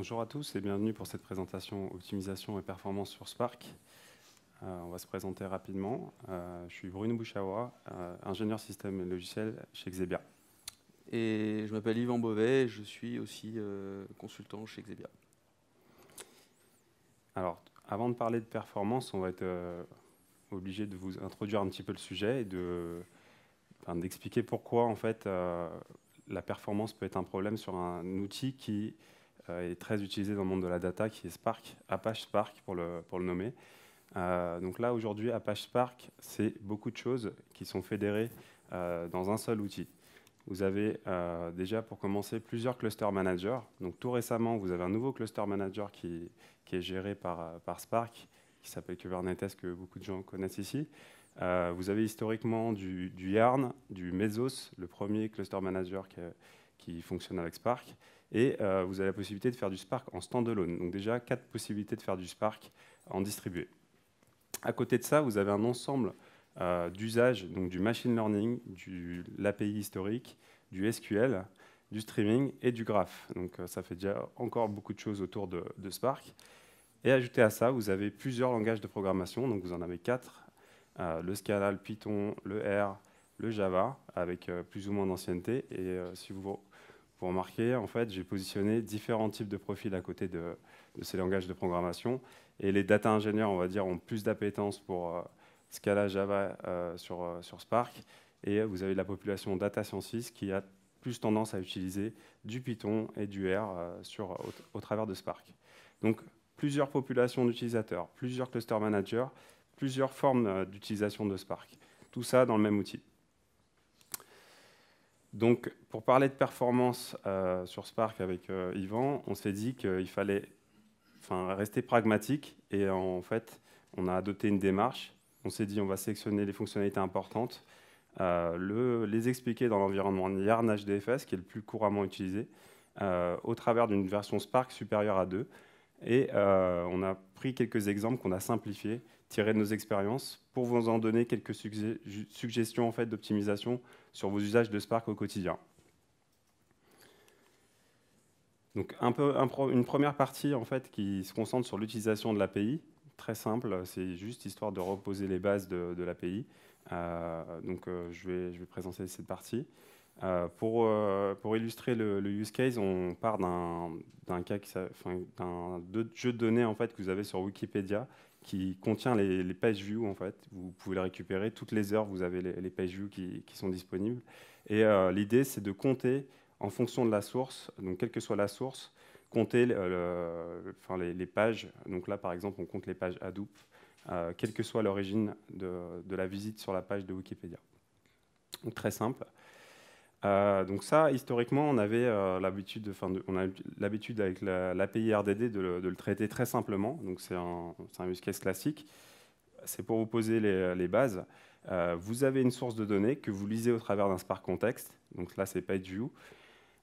Bonjour à tous et bienvenue pour cette présentation Optimisation et performance sur Spark. Euh, on va se présenter rapidement. Euh, je suis Bruno Bouchawa, euh, ingénieur système et logiciel chez Xebia. Et je m'appelle Yvan Beauvais, je suis aussi consultant chez Xebia. Alors, avant de parler de performance, on va être obligé de vous introduire un petit peu le sujet et d'expliquer de, pourquoi en fait la performance peut être un problème sur un outil qui euh, est très utilisé dans le monde de la data, qui est Spark, Apache Spark pour le, pour le nommer. Euh, donc là, aujourd'hui, Apache Spark, c'est beaucoup de choses qui sont fédérées euh, dans un seul outil. Vous avez déjà, pour commencer, plusieurs cluster managers. Donc tout récemment, vous avez un nouveau cluster manager qui, qui est géré par, par Spark, qui s'appelle Kubernetes, que beaucoup de gens connaissent ici. vous avez historiquement du, du, Yarn, du Mesos, le premier cluster manager qui, qui fonctionne avec Spark. Et euh, vous avez la possibilité de faire du Spark en standalone. Donc déjà, quatre possibilités de faire du Spark en distribué. À côté de ça, vous avez un ensemble euh, d'usages du machine learning, de l'API historique, du SQL, du streaming et du graph. Donc euh, ça fait déjà encore beaucoup de choses autour de, de, Spark. Et ajouté à ça, vous avez plusieurs langages de programmation. Donc vous en avez quatre euh, le Scala, le Python, le R, le Java, avec plus ou moins d'ancienneté. Et si vous vous remarquez, en fait, j'ai positionné différents types de profils à côté de, ces langages de programmation. Et les data ingénieurs, on va dire, ont plus d'appétence pour euh, Scala, Java euh, sur, euh, sur Spark. Et vous avez la population data scientist qui a plus tendance à utiliser du Python et du R sur, au, au travers de Spark. Donc, plusieurs populations d'utilisateurs, plusieurs cluster managers, plusieurs formes d'utilisation de Spark. Tout ça dans le même outil. Donc, pour parler de performance euh, sur Spark avec euh, Yvan, on s'est dit qu'il fallait rester pragmatique et en fait, on a adopté une démarche. On s'est dit on va sélectionner les fonctionnalités importantes, euh, les expliquer dans l'environnement Yarn HDFS, qui est le plus couramment utilisé, au travers d'une version Spark supérieure à 2. Et on a pris quelques exemples qu'on a simplifiés tirer de nos expériences pour vous en donner quelques suggestions d'optimisation sur vos usages de Spark au quotidien. Donc une première partie en fait, qui se concentre sur l'utilisation de l'API, très simple, c'est juste histoire de reposer les bases de, l'API. Euh, donc euh, je, vais, présenter cette partie. Euh, pour, illustrer le, use case, on part d'un jeu de données en fait, que vous avez sur Wikipédia qui contient les, les page views en fait. Vous pouvez les récupérer toutes les heures, vous avez les, les page views qui, sont disponibles. Et euh, l'idée, c'est de compter en fonction de la source, donc quelle que soit la source, compter enfin, les, pages. Donc là, par exemple, on compte les pages Hadoop, euh, quelle que soit l'origine de, de, la visite sur la page de Wikipédia. Donc très simple. Euh, donc ça, historiquement, on avait euh, l'habitude, on a l'habitude avec l'API RDD de le, traiter très simplement. Donc c'est un, un, use case classique. C'est pour vous poser les, bases. Euh, vous avez une source de données que vous lisez au travers d'un Spark Context. Donc là, c'est PageView.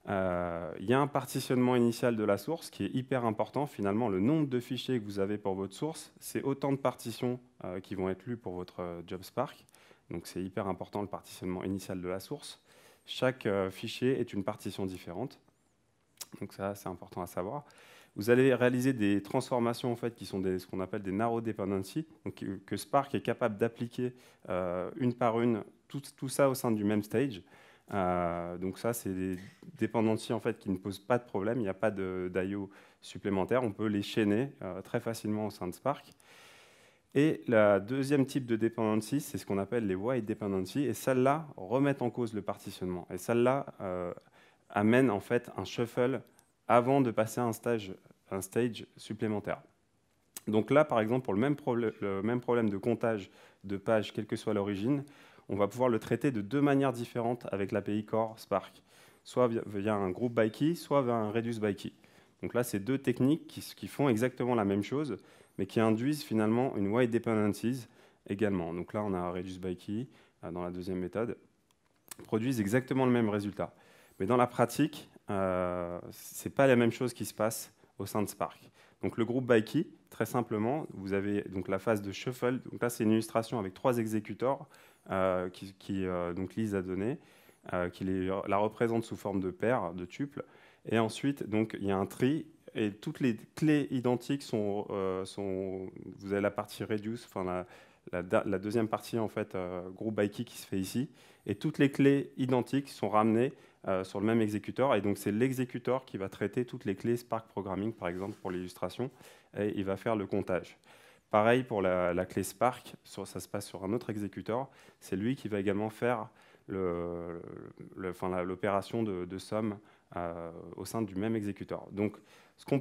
Il y a un partitionnement initial de la source qui est hyper important. Finalement, le nombre de fichiers que vous avez pour votre source, c'est autant de partitions qui vont être lues pour votre Job Spark. Donc c'est hyper important le partitionnement initial de la source. Chaque euh, fichier est une partition différente. Donc ça, c'est important à savoir. Vous allez réaliser des transformations en fait, qui sont ce qu'on appelle des narrow dependencies, donc euh, que Spark est capable d'appliquer euh, une par une, tout, tout, ça au sein du même stage. donc ça, c'est des dependencies en fait, qui ne posent pas de problème, il n'y a pas d'IO supplémentaire, on peut les chaîner très facilement au sein de Spark. Et le deuxième type de dependency, c'est ce qu'on appelle les wide dependencies, et celles-là remettent en cause le partitionnement. Et celles-là euh, amènent en fait un shuffle avant de passer à un stage, un stage supplémentaire. Donc là, par exemple, pour le même, le même problème de comptage de pages, quelle que soit l'origine, on va pouvoir le traiter de deux manières différentes avec l'API Core Spark, soit via un group by key, soit via un reduce by key. Donc là, c'est deux techniques qui, qui font exactement la même chose, mais qui induisent finalement une wide dependencies également. Donc là, on a Reduce by Key euh, dans la deuxième méthode, produisent exactement le même résultat. Mais dans la pratique, euh, ce n'est pas la même chose qui se passe au sein de Spark. Donc le groupe by key, très simplement, vous avez donc la phase de shuffle. Donc là, c'est une illustration avec trois exécuteurs euh, qui, euh, donc lisent la donnée, qui la représentent sous forme de paires, de tuple, Et ensuite, donc, il y a un tri et toutes les clés identiques sont, euh, vous avez la partie reduce, enfin la, deuxième partie en fait euh, group qui se fait ici, et toutes les clés identiques sont ramenées euh, sur le même exécuteur, et donc c'est l'exécuteur qui va traiter toutes les clés Spark Programming par exemple pour l'illustration, et il va faire le comptage. Pareil pour la, clé Spark, ça se passe sur un autre exécuteur, c'est lui qui va également faire l'opération de, de somme euh, au sein du même exécuteur. Donc ce qu'on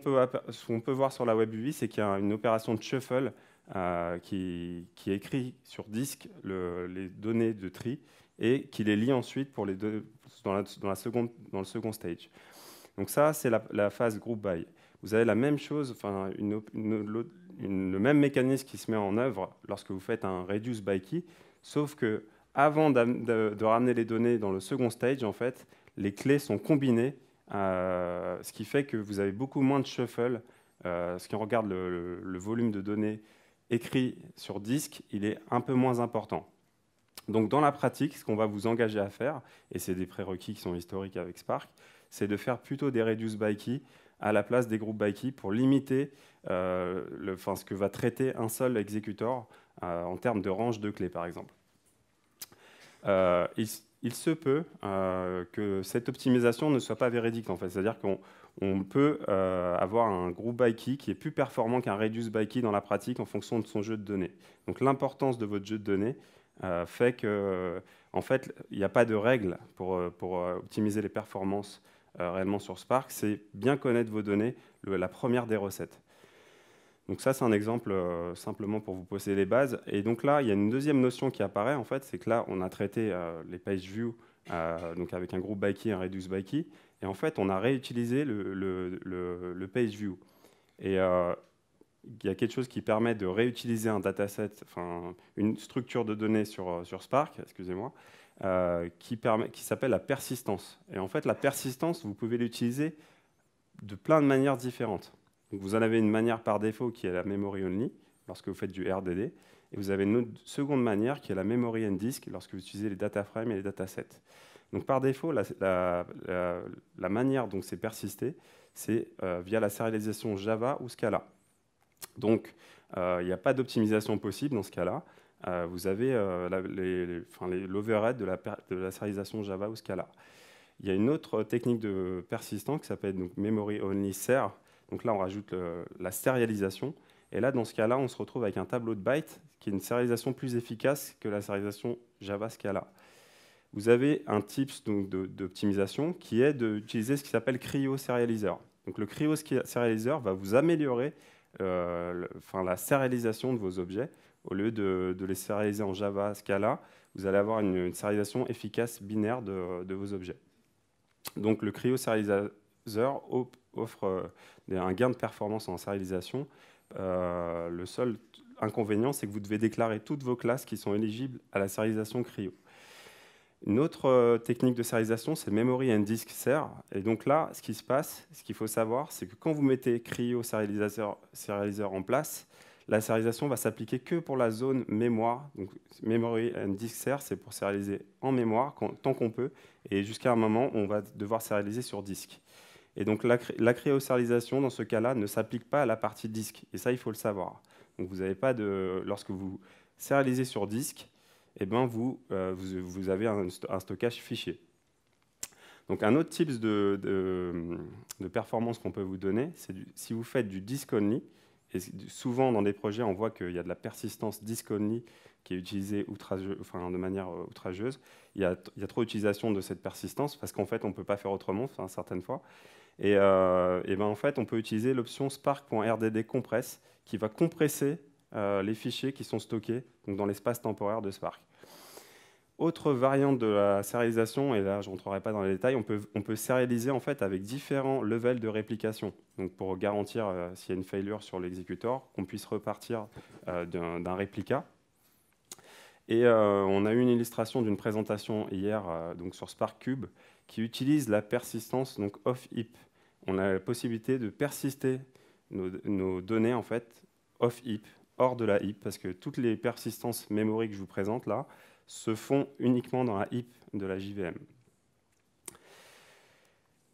peut, voir sur la WebUI, c'est qu'il y a une opération de shuffle euh, qui, écrit sur disque les données de tri et qui les lie ensuite pour les dans, le second stage. Donc ça, c'est la, phase group by. Vous avez la même chose, enfin une, le même mécanisme qui se met en œuvre lorsque vous faites un reduce by key, sauf que avant de, de, ramener les données dans le second stage, en fait, les clés sont combinées euh, ce qui fait que vous avez beaucoup moins de shuffle. Euh, ce qui regarde le, volume de données écrit sur disque, il est un peu moins important. Donc dans la pratique, ce qu'on va vous engager à faire, et c'est des prérequis qui sont historiques avec Spark, c'est de faire plutôt des reduce by key à la place des groupes by key pour limiter euh, le, ce que va traiter un seul exécuteur en termes de range de clés, par exemple il se peut euh, que cette optimisation ne soit pas véridique. En fait. C'est-à-dire qu'on peut euh, avoir un groupe by key qui est plus performant qu'un reduce by key dans la pratique en fonction de son jeu de données. Donc l'importance de votre jeu de données euh, fait que, en fait, il n'y a pas de règle pour, optimiser les performances réellement sur Spark. C'est bien connaître vos données, la première des recettes. Donc ça, c'est un exemple euh, simplement pour vous poser les bases. Et donc là, il y a une deuxième notion qui apparaît, en fait, c'est que là, on a traité euh, les page view euh, avec un groupe by key un reduce by key. Et en fait, on a réutilisé le, le, page view. Et il y a quelque chose qui permet de réutiliser un dataset, enfin une structure de données sur, sur Spark, excusez-moi, qui, permet, qui s'appelle la persistance. Et en fait, la persistance, vous pouvez l'utiliser de plein de manières différentes vous en avez une manière par défaut qui est la memory only lorsque vous faites du RDD. Et vous avez une seconde manière qui est la memory and disk lorsque vous utilisez les data frames et les datasets. Donc par défaut, la, manière dont c'est persisté, c'est euh, via la sérialisation Java ou Scala. Donc euh, il n'y a pas d'optimisation possible dans ce cas-là. Euh, vous avez l'overhead de, la sérialisation Java ou Scala. Il y a une autre technique de persistant qui s'appelle Memory Only Ser, donc là, on rajoute la sérialisation. Et là, dans ce cas-là, on se retrouve avec un tableau de bytes qui est une sérialisation plus efficace que la sérialisation Java Scala. Vous avez un tips d'optimisation qui est d'utiliser ce qui s'appelle Cryo Serializer. Donc le Cryo Serializer va vous améliorer euh, enfin, la sérialisation de vos objets. Au lieu de, les sérialiser en Java Scala, vous allez avoir une, sérialisation efficace binaire de, vos objets. Donc le Cryo Serializer offre euh, un gain de performance en sérialisation. Euh, le seul inconvénient, c'est que vous devez déclarer toutes vos classes qui sont éligibles à la sérialisation Cryo. Une autre euh, technique de sérialisation, c'est Memory and Disk Ser. Et donc là, ce qui se passe, ce qu'il faut savoir, c'est que quand vous mettez Cryo Serializer en place, la sérialisation va s'appliquer que pour la zone mémoire. Donc, memory and disk ser, c'est pour sérialiser en mémoire tant qu'on peut. Et jusqu'à un moment, on va devoir sérialiser sur disque. Et donc la, la dans ce cas-là, ne s'applique pas à la partie disque. Et ça, il faut le savoir. Donc vous n'avez pas de... Lorsque vous sérialisez sur disque, eh ben vous, euh, vous, avez un, stockage fichier. Donc un autre type de, de, performance qu'on peut vous donner, c'est si vous faites du disque only, et souvent dans des projets on voit qu'il y a de la persistance disque only qui est utilisée enfin, de manière euh, outrageuse, il y, a, trop d'utilisation de cette persistance parce qu'en fait on ne peut pas faire autrement certaines fois. Et, euh, ben, en fait, on peut utiliser l'option spark.rdd compress qui va compresser euh, les fichiers qui sont stockés dans l'espace temporaire de Spark. Autre variante de la sérialisation, et là je ne rentrerai pas dans les détails, on peut, on peut sérialiser avec différents levels de réplication. pour garantir euh, s'il y a une failure sur l'exécuteur, qu'on puisse repartir d'un réplica et on a eu une illustration d'une présentation hier sur Spark Cube qui utilise la persistance off-heap on a la possibilité de persister nos, données en fait off heap, hors de la heap, parce que toutes les persistances mémoriques que je vous présente là se font uniquement dans la heap de la JVM.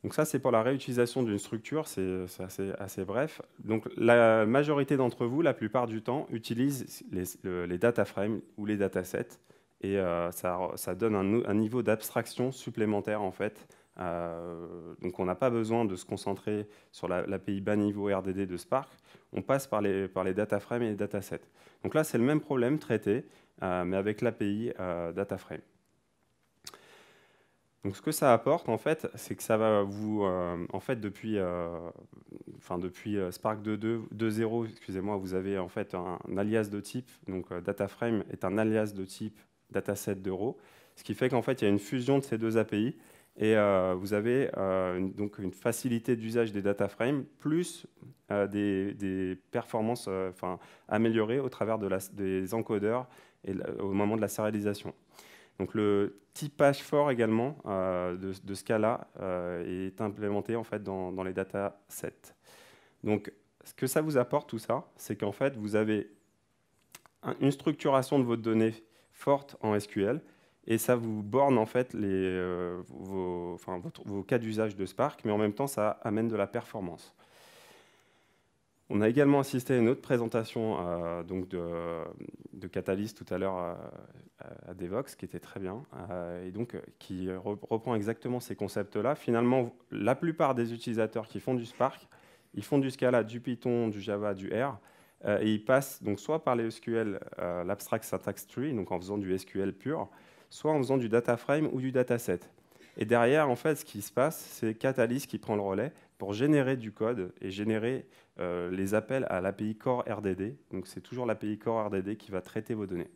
Donc ça, c'est pour la réutilisation d'une structure, c'est assez, bref. Donc la majorité d'entre vous, la plupart du temps, utilisent les, data frames ou les datasets, et euh, ça, donne un niveau d'abstraction supplémentaire en fait euh, donc on n'a pas besoin de se concentrer sur l'API bas niveau RDD de Spark, on passe par les, par data frames et les datasets. Donc là, c'est le même problème traité, euh, mais avec l'API euh, data frame. Donc ce que ça apporte, en fait, c'est que ça va vous... Euh, en fait, depuis, enfin, depuis Spark 2.0, excusez-moi, vous avez en fait un, alias de type, donc data frame est un alias de type dataset de ce qui fait qu'en fait, il y a une fusion de ces deux API et euh, vous avez euh, une, donc une facilité d'usage des data frames, plus euh, des, performances améliorées au travers de des encodeurs et au moment de la sérialisation. Donc le typage fort également de, ce cas-là est implémenté en fait dans, dans, les datasets. Donc ce que ça vous apporte tout ça, c'est qu'en fait vous avez une structuration de votre donnée forte en SQL et ça vous borne en fait euh, vos, cas d'usage de Spark, mais en même temps ça amène de la performance. On a également assisté à une autre présentation euh, donc de, Catalyst tout à l'heure euh, à, Devox, qui était très bien, et donc qui reprend exactement ces concepts-là. Finalement, la plupart des utilisateurs qui font du Spark, ils font du Scala, du Python, du Java, du R, et ils passent donc soit par les SQL, l'abstract syntax tree, donc en faisant du SQL pur, soit en faisant du data frame ou du dataset. Et derrière, en fait, ce qui se passe, c'est Catalyst qui prend le relais pour générer du code et générer euh, les appels à l'API Core RDD. Donc c'est toujours l'API Core RDD qui va traiter vos données.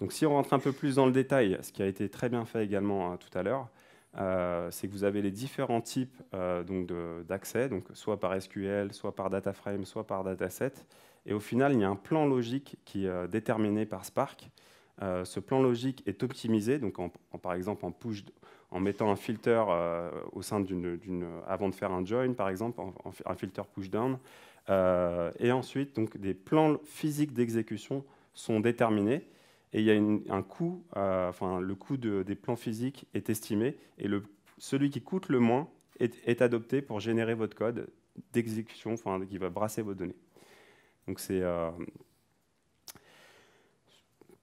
Donc si on rentre un peu plus dans le détail, ce qui a été très bien fait également hein, tout à l'heure, euh, c'est que vous avez les différents types euh, d'accès, donc, soit par SQL, soit par DataFrame, soit par dataset. Et au final, il y a un plan logique qui est déterminé par Spark euh, ce plan logique est optimisé, donc en, par exemple en push, en mettant un filtre euh, au sein d'une, avant de faire un join, par exemple, en, un filter push-down. Euh, et ensuite, donc des plans physiques d'exécution sont déterminés. Et il y a un coût, enfin le coût des plans physiques est estimé, et le, celui qui coûte le moins est, adopté pour générer votre code d'exécution, qui va brasser vos données. Donc c'est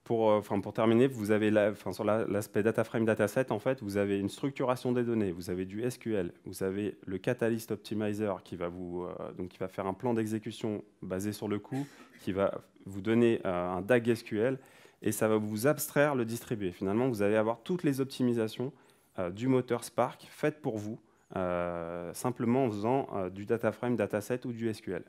pour, euh, pour terminer, vous avez sur l'aspect DataFrame, dataset, en fait, vous avez une structuration des données, vous avez du SQL, vous avez le catalyst optimizer qui va, vous, euh, donc qui va faire un plan d'exécution basé sur le coût, qui va vous donner euh, un DAG SQL et ça va vous abstraire le distribuer. Finalement, vous allez avoir toutes les optimisations du moteur Spark faites pour vous, simplement en faisant du DataFrame, dataset ou du SQL.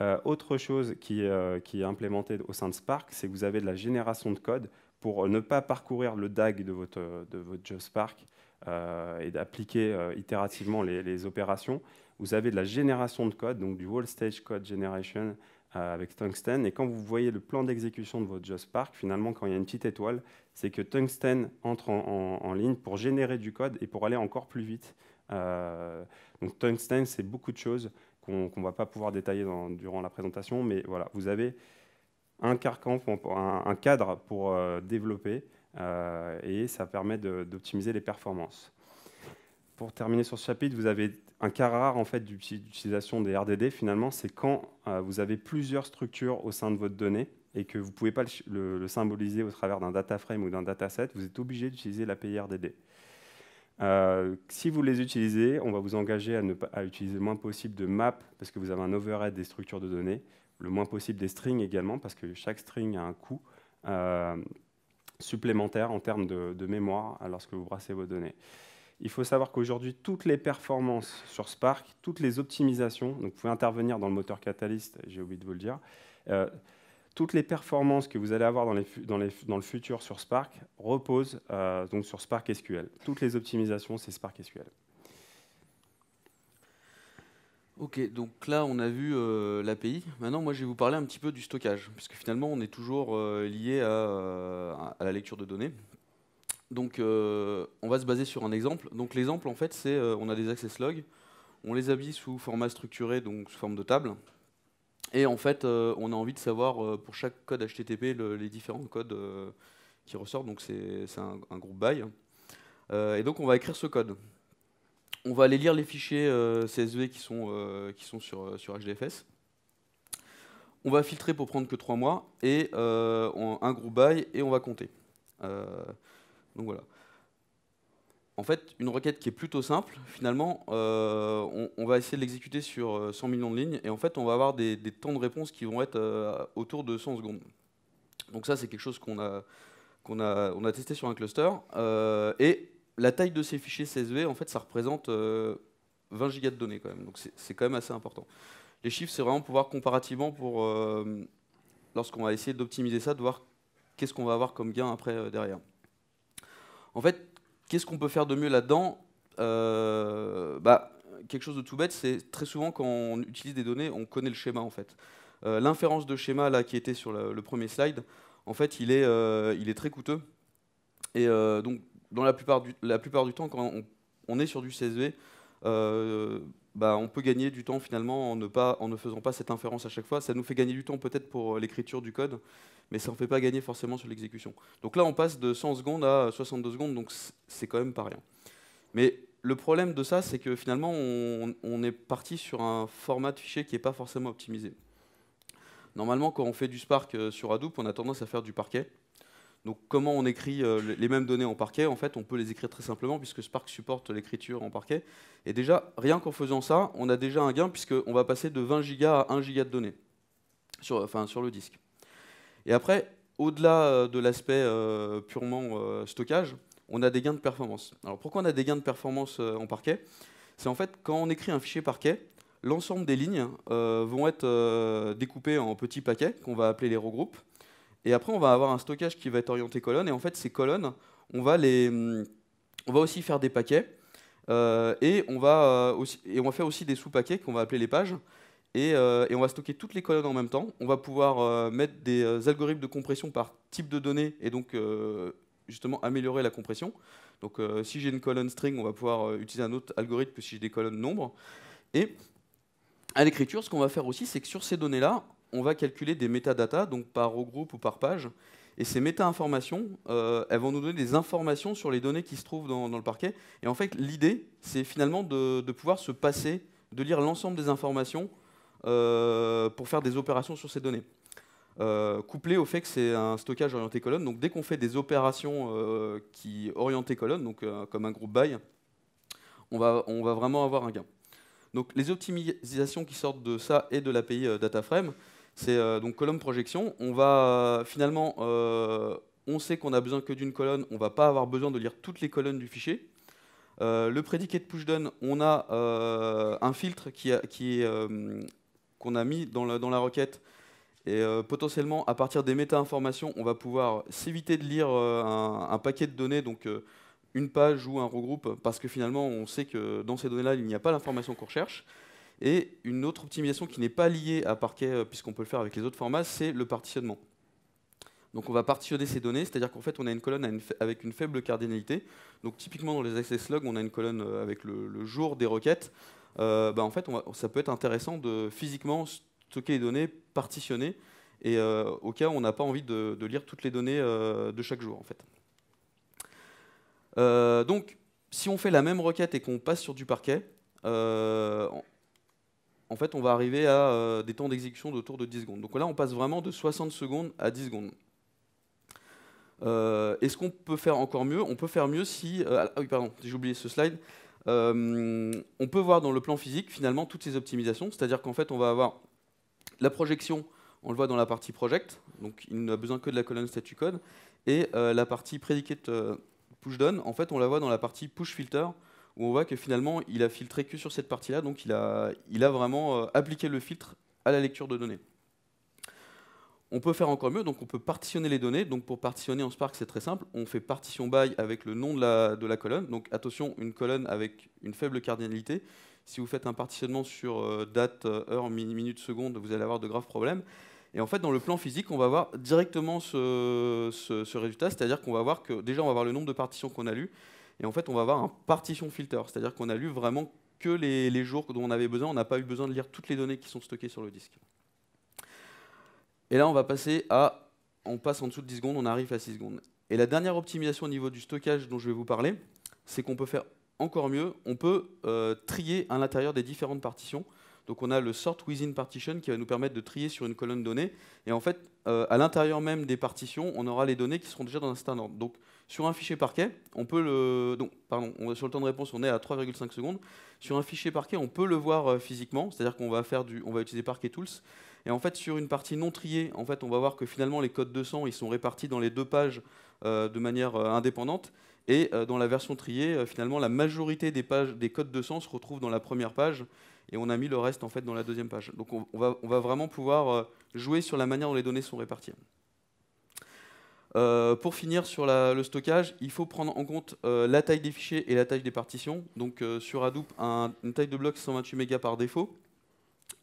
Euh, autre chose euh, qui, est implémentée au sein de Spark, c'est que vous avez de la génération de code pour ne pas parcourir le DAG de votre, de votre job Spark euh, et d'appliquer itérativement les, les, opérations. Vous avez de la génération de code, donc du whole stage code generation avec Tungsten. Et quand vous voyez le plan d'exécution de votre job Spark, finalement, quand il y a une petite étoile, c'est que Tungsten entre en, en, en, ligne pour générer du code et pour aller encore plus vite. donc Tungsten, c'est beaucoup de choses qu'on ne va pas pouvoir détailler durant la présentation, mais voilà, vous avez un carcan, un cadre pour euh, développer euh, et ça permet d'optimiser les performances. Pour terminer sur ce chapitre, vous avez un cas rare en fait d'utilisation des RDD finalement, c'est quand euh, vous avez plusieurs structures au sein de votre donnée et que vous ne pouvez pas le, symboliser au travers d'un data frame ou d'un dataset, vous êtes obligé d'utiliser l'API RDD. Euh, si vous les utilisez, on va vous engager à, ne pas, utiliser le moins possible de maps parce que vous avez un overhead des structures de données, le moins possible des strings également parce que chaque string a un coût euh, supplémentaire en termes de, mémoire lorsque vous brassez vos données. Il faut savoir qu'aujourd'hui, toutes les performances sur Spark, toutes les optimisations, donc vous pouvez intervenir dans le moteur Catalyst, j'ai oublié de vous le dire, euh, toutes les performances que vous allez avoir dans, le futur sur Spark reposent euh, donc sur Spark SQL. Toutes les optimisations, c'est Spark SQL. Ok, donc là on a vu euh, l'API. Maintenant, moi je vais vous parler un petit peu du stockage, puisque finalement on est toujours euh, lié à, à, la lecture de données. Donc on va se baser sur un exemple. Donc l'exemple en fait c'est on a des access logs, on les habille sous format structuré, donc sous forme de table. Et en fait, euh, on a envie de savoir euh, pour chaque code HTTP les différents codes euh, qui ressortent. Donc c'est un, groupe by. et donc on va écrire ce code. On va aller lire les fichiers CSV qui sont, qui sont sur, HDFS on va filtrer pour prendre que 3 mois et un groupe by et on va compter. donc voilà en fait, une requête qui est plutôt simple, finalement, euh, on, va essayer de l'exécuter sur 100 euh, millions de lignes, et en fait, on va avoir des, temps de réponse qui vont être euh, autour de 100 secondes. Donc ça, c'est quelque chose qu'on a, qu'on a, on a testé sur un cluster. et la taille de ces fichiers CSV, en fait, ça représente 20 gigas de données quand même, donc c'est quand même assez important. Les chiffres, c'est vraiment pouvoir comparativement pour, lorsqu'on va essayer d'optimiser ça, de voir qu'est-ce qu'on va avoir comme gain après derrière. En fait, Qu'est-ce qu'on peut faire de mieux là-dedans euh, bah, Quelque chose de tout bête, c'est très souvent quand on utilise des données, on connaît le schéma en fait. Euh, l'inférence de schéma là qui était sur le, premier slide, en fait, il est, euh, très coûteux. Et donc, dans la plupart, du, temps, quand on est sur du CSV, euh, bah, on peut gagner du temps finalement en ne, faisant pas cette inférence à chaque fois. Ça nous fait gagner du temps peut-être pour euh, l'écriture du code, mais ça ne fait pas gagner forcément sur l'exécution. Donc là, on passe de 100 secondes à 62 secondes, donc c'est quand même pas rien. Mais le problème de ça, c'est que finalement, on, on, est parti sur un format de fichier qui n'est pas forcément optimisé. Normalement, quand on fait du Spark euh, sur Hadoop, on a tendance à faire du parquet. Donc comment on écrit euh, les mêmes données en parquet En fait, on peut les écrire très simplement puisque Spark supporte l'écriture en parquet. Et déjà, rien qu'en faisant ça, on a déjà un gain puisqu'on va passer de 20 gigas à 1 giga de données sur, sur le disque. Et après, au-delà euh, de l'aspect euh, purement stockage, on a des gains de performance. Alors pourquoi on a des gains de performance en parquet C'est en fait quand on écrit un fichier parquet, l'ensemble des lignes vont être découpées en petits paquets qu'on va appeler les regroupes. Et après, on va avoir un stockage qui va être orienté colonne. Et en fait, ces colonnes, on va, les, on va aussi faire des paquets. Euh, et, on va euh, aussi, et on va faire aussi des sous-paquets qu'on va appeler les pages. Et, euh, on va stocker toutes les colonnes en même temps. On va pouvoir mettre des algorithmes de compression par type de données et donc justement améliorer la compression. Donc si j'ai une colonne string, on va pouvoir utiliser un autre algorithme que si j'ai des colonnes nombre. Et à l'écriture, ce qu'on va faire aussi, c'est que sur ces données-là, on va calculer des métadatas, donc par groupe ou par page. Et ces méta-informations, euh, elles vont nous donner des informations sur les données qui se trouvent dans, le parquet. Et en fait, l'idée, c'est finalement de, pouvoir se passer, de lire l'ensemble des informations euh, pour faire des opérations sur ces données. Euh, couplé au fait que c'est un stockage orienté colonne, donc dès qu'on fait des opérations qui orientées colonne, donc comme un groupe by, on va, on va vraiment avoir un gain. Donc les optimisations qui sortent de ça et de l'API DataFrame, c'est euh, donc colonne projection. On va euh, finalement, euh, on sait qu'on a besoin que d'une colonne, on ne va pas avoir besoin de lire toutes les colonnes du fichier. le predicate pushdown, on a un filtre qu'on a mis dans la, requête. Et potentiellement, à partir des méta-informations, on va pouvoir s'éviter de lire un, paquet de données, donc une page ou un regroupe, parce que finalement, on sait que dans ces données-là, il n'y a pas l'information qu'on recherche. Et une autre optimisation qui n'est pas liée à Parquet, euh, puisqu'on peut le faire avec les autres formats, c'est le partitionnement. Donc on va partitionner ces données, c'est-à-dire qu'en fait on a une colonne avec une faible cardinalité. Donc typiquement dans les access logs, on a une colonne euh, avec le, jour des requêtes. Euh, bah, en fait, ça peut être intéressant de physiquement stocker les données, partitionner, et au cas où on n'a pas envie de, lire toutes les données de chaque jour en fait. donc si on fait la même requête et qu'on passe sur du parquet, en fait, on va arriver à euh, des temps d'exécution d'autour de 10 secondes. Donc là, on passe vraiment de 60 secondes à 10 secondes. Euh, est-ce qu'on peut faire encore mieux On peut faire mieux si... Euh, ah oui, pardon, j'ai oublié ce slide. on peut voir dans le plan physique, finalement, toutes ces optimisations. C'est-à-dire qu'en fait, on va avoir la projection, on le voit dans la partie project, donc il n'a besoin que de la colonne statue code, et la partie predicate pushdown, en fait, on la voit dans la partie push filter, où on voit que finalement, il a filtré que sur cette partie-là, donc il a, vraiment euh, appliqué le filtre à la lecture de données. On peut faire encore mieux, donc on peut partitionner les données. Donc pour partitionner en Spark, c'est très simple. On fait partition by avec le nom de la, colonne. Donc attention, une colonne avec une faible cardinalité. Si vous faites un partitionnement sur euh, date, euh, heure, minute, seconde, vous allez avoir de graves problèmes. Et en fait, dans le plan physique, on va avoir directement ce, résultat, c'est-à-dire qu'on va voir que déjà, on va voir le nombre de partitions qu'on a lues, et en fait, on va avoir un partition filter, c'est-à-dire qu'on a lu vraiment que les, jours dont on avait besoin. On n'a pas eu besoin de lire toutes les données qui sont stockées sur le disque. Et là, on va passer à... On passe en dessous de 10 secondes, on arrive à 6 secondes. Et la dernière optimisation au niveau du stockage dont je vais vous parler, c'est qu'on peut faire encore mieux. On peut euh, trier à l'intérieur des différentes partitions. Donc on a le sort within partition qui va nous permettre de trier sur une colonne donnée. Et en fait, euh, à l'intérieur même des partitions, on aura les données qui seront déjà dans un certain sur un fichier parquet, on peut le. Donc, pardon, sur le temps de réponse, on est à 3,5 secondes. Sur un fichier parquet, on peut le voir euh, physiquement, c'est-à-dire qu'on va, faire du, on va utiliser Parquet Tools. Et en fait, sur une partie non triée, en fait, on va voir que finalement, les codes 200, ils sont répartis dans les deux pages euh, de manière euh, indépendante. Et dans la version triée, finalement, la majorité des, pages, des codes 200 se retrouvent dans la première page. Et on a mis le reste, en fait, dans la deuxième page. Donc, va, on va, vraiment pouvoir jouer sur la manière dont les données sont réparties. Euh, pour finir sur le stockage, il faut prendre en compte euh, la taille des fichiers et la taille des partitions. Donc euh, sur Hadoop, une taille de bloc 128 mégas par défaut.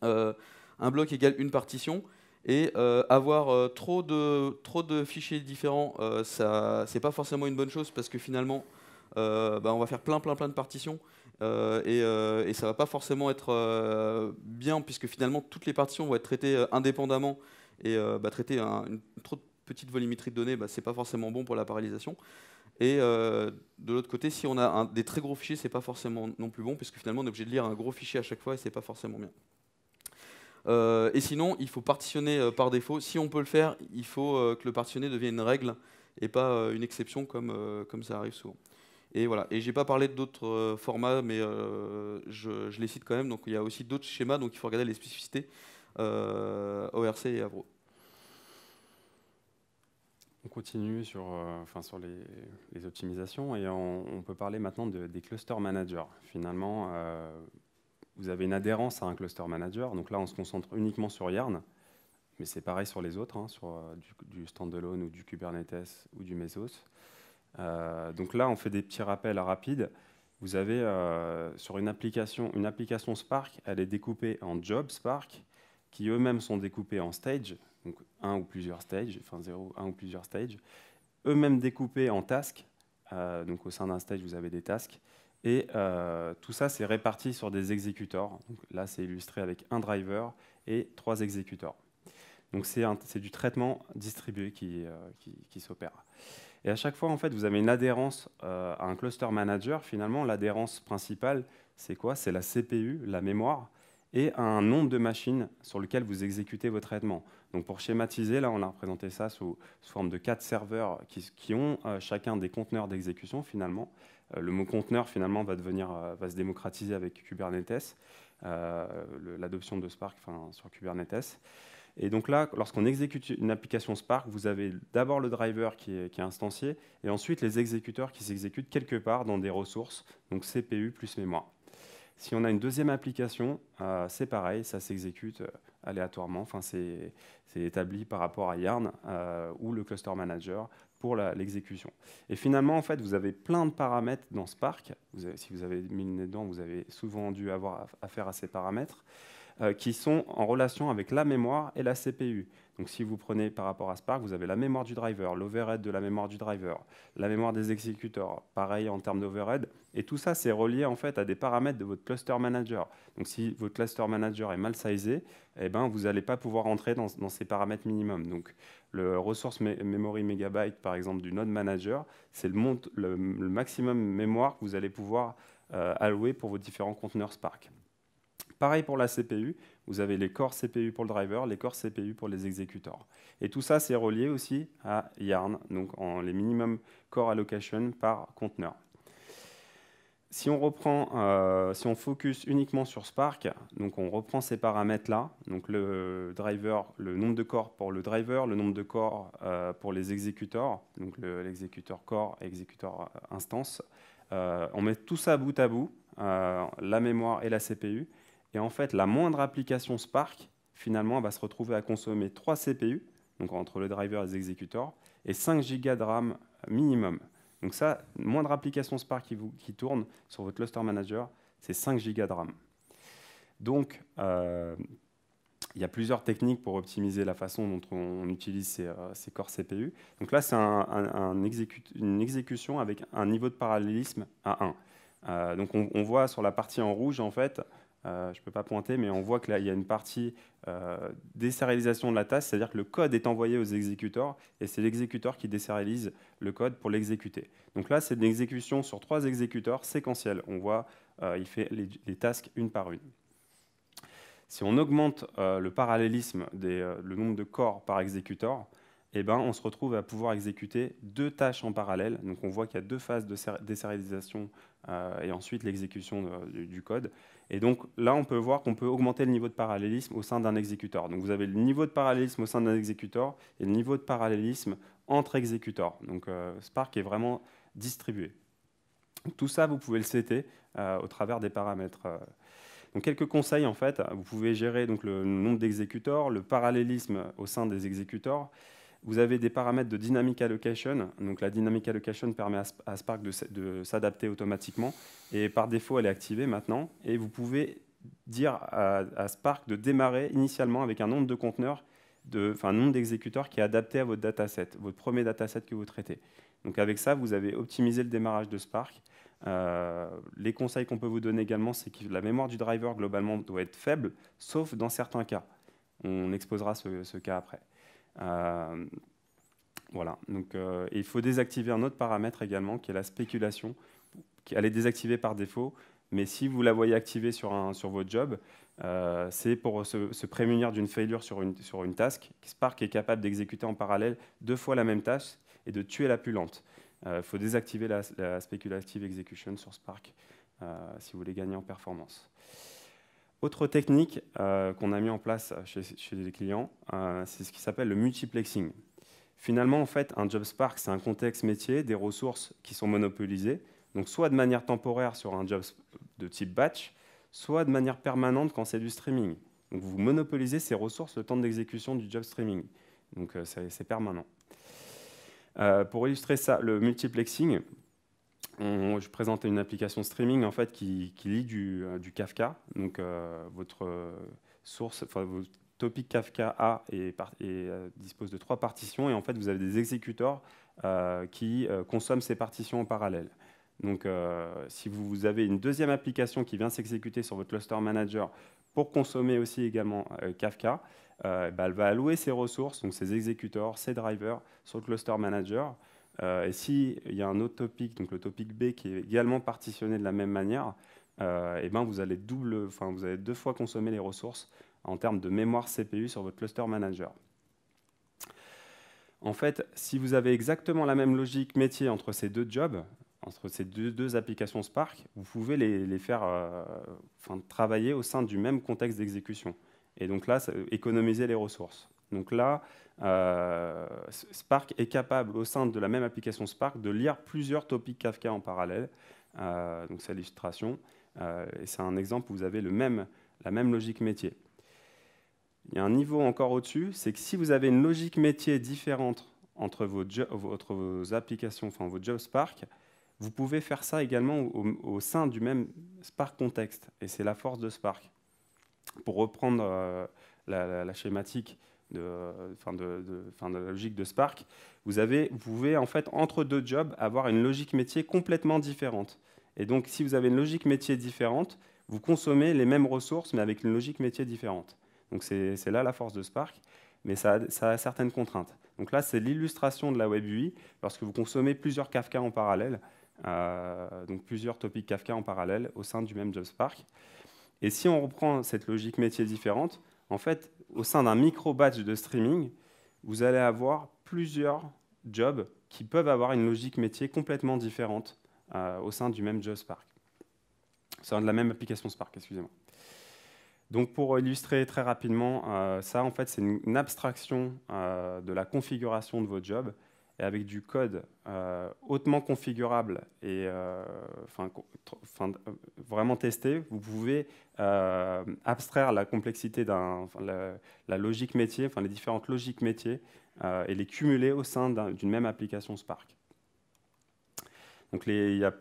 un bloc égale une partition. Et avoir trop, de, fichiers différents, ce n'est pas forcément une bonne chose parce que finalement, bah, on va faire plein plein plein de partitions. Et, ça ça va pas forcément être bien puisque finalement toutes les partitions vont être traitées indépendamment et bah, traitées. traiter hein, un, petite volumétrie de données, bah, ce n'est pas forcément bon pour la paralysation. Et euh, de l'autre côté, si on a un, des très gros fichiers, ce n'est pas forcément non plus bon, puisque finalement, on est obligé de lire un gros fichier à chaque fois et ce n'est pas forcément bien. Euh, et sinon, il faut partitionner euh, par défaut. Si on peut le faire, il faut que le partitionner devienne une règle et pas une exception comme, comme ça arrive souvent. Et voilà. Et j'ai pas parlé d'autres formats, mais je, je, les cite quand même. Donc il y a aussi d'autres schémas, donc il faut regarder les spécificités ORC et Avro. On continue sur, euh, enfin, sur les, optimisations et on, peut parler maintenant des cluster managers. Finalement, euh, vous avez une adhérence à un cluster manager. Donc là, on se concentre uniquement sur Yarn, mais c'est pareil sur les autres, hein, sur euh, du, standalone ou du Kubernetes ou du Mesos. donc là, on fait des petits rappels rapides. Vous avez sur une application, une application Spark, elle est découpée en job Spark, qui eux-mêmes sont découpés en stages, donc un ou plusieurs stages, enfin zéro, un ou plusieurs stages, eux-mêmes découpés en tasks, euh, donc au sein d'un stage vous avez des tasks, et euh, tout ça c'est réparti sur des exécuteurs, donc là c'est illustré avec un driver et trois exécuteurs. Donc c'est du traitement distribué euh, qui, qui, s'opère. Et à chaque fois, en fait, vous avez une adhérence à un cluster manager. Finalement, l'adhérence principale, c'est quoi C'est la CPU, la mémoire, et un nombre de machines sur lequel vous exécutez vos traitements. Donc pour schématiser, là on a représenté ça sous, forme de quatre serveurs qui, ont euh, chacun des conteneurs d'exécution finalement. Euh, le mot conteneur finalement va, devenir, euh, va se démocratiser avec Kubernetes, l'adoption de Spark sur Kubernetes. Et donc là, lorsqu'on exécute une application Spark, vous avez d'abord le driver qui est, qui est, instancié, et ensuite les exécuteurs qui s'exécutent quelque part dans des ressources, donc CPU plus mémoire. Si on a une deuxième application, euh, c'est pareil, ça s'exécute euh, aléatoirement. c'est établi par rapport à Yarn euh, ou le cluster manager pour l'exécution. Et finalement, en fait, vous avez plein de paramètres dans Spark. si vous avez mis le nez dedans, vous avez souvent dû avoir affaire à ces paramètres qui sont en relation avec la mémoire et la CPU. Donc si vous prenez par rapport à Spark, vous avez la mémoire du driver, l'overhead de la mémoire du driver, la mémoire des exécuteurs, pareil en termes d'overhead. Et tout ça, c'est relié en fait à des paramètres de votre cluster manager. Donc si votre cluster manager est mal sizé, eh ben, vous n'allez pas pouvoir entrer dans, ces paramètres minimums. Donc le resource memory megabyte, par exemple, du node manager, c'est le, maximum mémoire que vous allez pouvoir euh, allouer pour vos différents conteneurs Spark. Pareil pour la CPU, vous avez les corps CPU pour le driver, les corps CPU pour les exécuteurs. Et tout ça, c'est relié aussi à Yarn, donc en les minimum core allocation par conteneur. Si on reprend, euh, focus uniquement sur Spark, donc on reprend ces paramètres-là, donc le driver, le nombre de corps pour le driver, le nombre de corps euh, pour les exécuteurs, donc l'exécuteur le, corps exécuteur euh, instance. on met tout ça bout à bout, la mémoire et la CPU, et en fait, la moindre application Spark, finalement, va se retrouver à consommer 3 CPU, donc entre le driver et les exécuteurs, et 5 Go de RAM minimum. Donc ça, moindre application Spark qui, tourne sur votre cluster manager, c'est 5 Go de RAM. Donc, euh, il y a plusieurs techniques pour optimiser la façon dont on utilise ces, euh, corps CPU. Donc là, c'est une exécution avec un niveau de parallélisme à 1. Euh, donc on, voit sur la partie en rouge, en fait, euh, je ne peux pas pointer, mais on voit que là, il y a une partie euh, désérialisation de la tâche, c'est-à-dire que le code est envoyé aux exécuteurs et c'est l'exécuteur qui désérialise le code pour l'exécuter. Donc là, c'est une exécution sur trois exécuteurs séquentiels. On voit, euh, il fait les, les, tasks une par une. Si on augmente euh, le parallélisme, euh, le nombre de corps par exécuteur, eh ben, on se retrouve à pouvoir exécuter deux tâches en parallèle. Donc on voit qu'il y a deux phases de désérialisation et ensuite l'exécution du, code. Et donc là, on peut voir qu'on peut augmenter le niveau de parallélisme au sein d'un exécuteur. Donc vous avez le niveau de parallélisme au sein d'un exécuteur et le niveau de parallélisme entre exécuteurs. Donc euh, Spark est vraiment distribué. Tout ça, vous pouvez le setter euh, au travers des paramètres. Euh. Donc quelques conseils en fait, vous pouvez gérer donc, le nombre d'exécuteurs, le parallélisme au sein des exécuteurs, vous avez des paramètres de dynamic allocation. Donc la dynamic allocation permet à Spark de, s'adapter automatiquement. Et par défaut, elle est activée maintenant. Et vous pouvez dire à, Spark de démarrer initialement avec un nombre de conteneurs, enfin un nombre d'exécuteurs qui est adapté à votre dataset, votre premier dataset que vous traitez. Donc avec ça, vous avez optimisé le démarrage de Spark. Euh, les conseils qu'on peut vous donner également, c'est que la mémoire du driver globalement doit être faible, sauf dans certains cas. On exposera ce cas après. Euh, voilà. Donc, euh, il faut désactiver un autre paramètre également, qui est la spéculation. Elle est désactivée par défaut, mais si vous la voyez activée sur, votre job, euh, c'est pour se, prémunir d'une failure sur une, sur une task. Spark est capable d'exécuter en parallèle deux fois la même tâche et de tuer la plus lente. Il faut désactiver la, la, speculative execution sur Spark si vous voulez gagner en performance. Autre technique euh, qu'on a mis en place chez, les clients, euh, c'est ce qui s'appelle le multiplexing. Finalement, en fait, un job Spark, c'est un contexte métier, des ressources qui sont monopolisées, donc soit de manière temporaire sur un job de type batch, soit de manière permanente quand c'est du streaming. Donc vous monopolisez ces ressources le temps d'exécution du job streaming. Donc euh, c'est permanent. pour illustrer ça, le multiplexing, je présente une application streaming en fait qui, lit euh, du, Kafka, donc euh, votre euh, source, enfin votre topic Kafka A et, dispose de trois partitions et en fait vous avez des exécuteurs qui consomment ces partitions en parallèle. Donc si vous avez une deuxième application qui vient s'exécuter sur votre cluster manager pour consommer aussi également Kafka, bah, elle va allouer ses ressources, donc ses exécuteurs, ses drivers sur le cluster manager euh, et s'il y a un autre topic, donc le topic B, qui est également partitionné de la même manière, et euh, eh ben vous, allez double, enfin, vous allez deux fois consommer les ressources en termes de mémoire CPU sur votre cluster manager. En fait, si vous avez exactement la même logique métier entre ces deux jobs, entre ces deux, deux applications Spark, vous pouvez les, faire euh, enfin, travailler au sein du même contexte d'exécution. Et donc là, économiser les ressources. Donc là, euh, Spark est capable, au sein de la même application Spark, de lire plusieurs topics Kafka en parallèle. Euh, donc c'est l'illustration. Euh, et c'est un exemple où vous avez la même logique métier. Il y a un niveau encore au-dessus, c'est que si vous avez une logique métier différente entre vos, applications, enfin vos jobs Spark, vous pouvez faire ça également au, sein du même Spark contexte. Et c'est la force de Spark. Pour reprendre la, schématique de, de, de, la logique de Spark, vous, avez, vous pouvez en fait entre deux jobs avoir une logique métier complètement différente. Et donc si vous avez une logique métier différente, vous consommez les mêmes ressources mais avec une logique métier différente. Donc c'est là la force de Spark, mais ça, a certaines contraintes. Donc là c'est l'illustration de la Web UI lorsque vous consommez plusieurs Kafka en parallèle, euh, donc plusieurs topics Kafka en parallèle au sein du même job Spark. Et si on reprend cette logique métier différente, en fait, au sein d'un micro-batch de streaming, vous allez avoir plusieurs jobs qui peuvent avoir une logique métier complètement différente euh, au sein du même job Spark. de la même application Spark, excusez-moi. Donc pour illustrer très rapidement, euh, ça en fait c'est une, abstraction euh, de la configuration de vos jobs et avec du code euh, hautement configurable et euh, euh, vraiment testé, vous pouvez abstraire la complexité d'un, la, logique métier, enfin les différentes logiques métiers et les cumuler au sein d'une même application Spark. il y a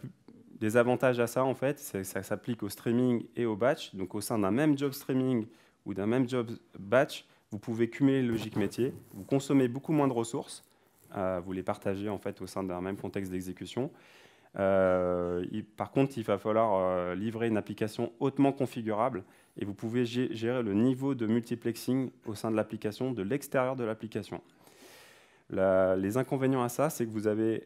des avantages à ça en fait, ça s'applique au streaming et au batch. Donc au sein d'un même job streaming ou d'un même job batch, vous pouvez cumuler les logiques métiers, vous consommez beaucoup moins de ressources vous les partagez en fait au sein d'un même contexte d'exécution. Euh, par contre, il va falloir euh, livrer une application hautement configurable et vous pouvez gérer le niveau de multiplexing au sein de l'application, de l'extérieur de l'application. les inconvénients à ça, c'est que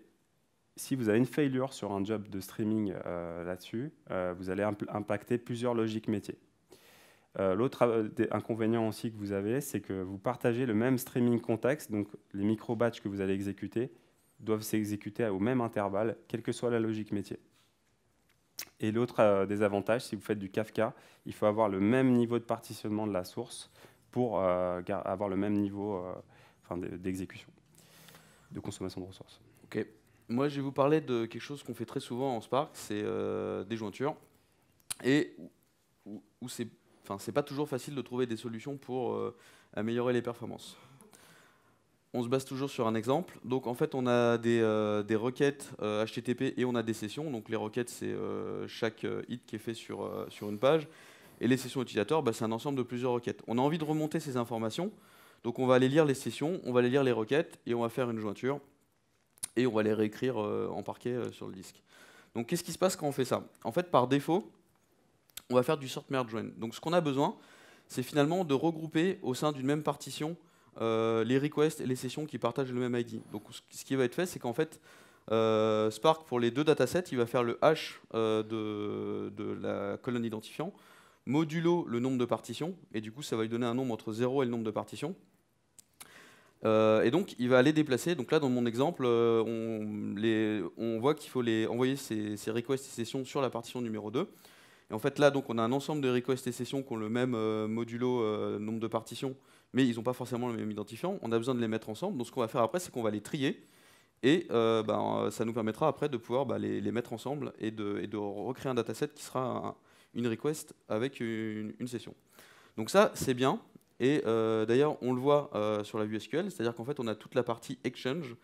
si vous avez une failure sur un job de streaming euh, là-dessus, vous allez impacter plusieurs logiques métiers. Euh, l'autre inconvénient aussi que vous avez, c'est que vous partagez le même streaming contexte, donc les micro batchs que vous allez exécuter doivent s'exécuter au même intervalle, quelle que soit la logique métier. Et l'autre euh, des désavantage, si vous faites du Kafka, il faut avoir le même niveau de partitionnement de la source pour euh, avoir le même niveau d'exécution, de consommation de ressources. Ok. Moi, je vais vous parler de quelque chose qu'on fait très souvent en Spark, c'est des jointures. Et où c'est Enfin, c'est pas toujours facile de trouver des solutions pour euh, améliorer les performances. On se base toujours sur un exemple. Donc, en fait, on a des, euh, requêtes HTTP euh, et on a des sessions. Donc, les requêtes, c'est chaque hit qui est fait sur, sur une page. Et les sessions utilisateurs, bah, c'est un ensemble de plusieurs requêtes. On a envie de remonter ces informations. Donc, on va aller lire les sessions, on va aller lire les requêtes et on va faire une jointure. Et on va les réécrire en parquet sur le disque. Donc, qu'est-ce qui se passe quand on fait ça En fait, par défaut, on va faire du sort merge join. Donc ce qu'on a besoin, c'est finalement de regrouper au sein d'une même partition euh, les requests et les sessions qui partagent le même ID. Donc ce qui va être fait, c'est qu'en fait, euh, Spark, pour les deux datasets, il va faire le hash euh, de, la colonne identifiant, modulo le nombre de partitions, et du coup, ça va lui donner un nombre entre 0 et le nombre de partitions. et donc, il va aller déplacer. Donc là, dans mon exemple, on, voit qu'il faut les envoyer ces, ces requests et sessions sur la partition numéro 2. Et en fait, là, donc, on a un ensemble de requests et sessions qui ont le même euh, modulo euh, nombre de partitions, mais ils n'ont pas forcément le même identifiant. On a besoin de les mettre ensemble. Donc, ce qu'on va faire après, c'est qu'on va les trier. Et euh, ben, ça nous permettra après de pouvoir bah, les, mettre ensemble et de, recréer un dataset qui sera une request avec une, session. Donc ça, c'est bien. Et d'ailleurs, on le voit sur la vue SQL, c'est-à-dire qu'en fait, on a toute la partie Exchange,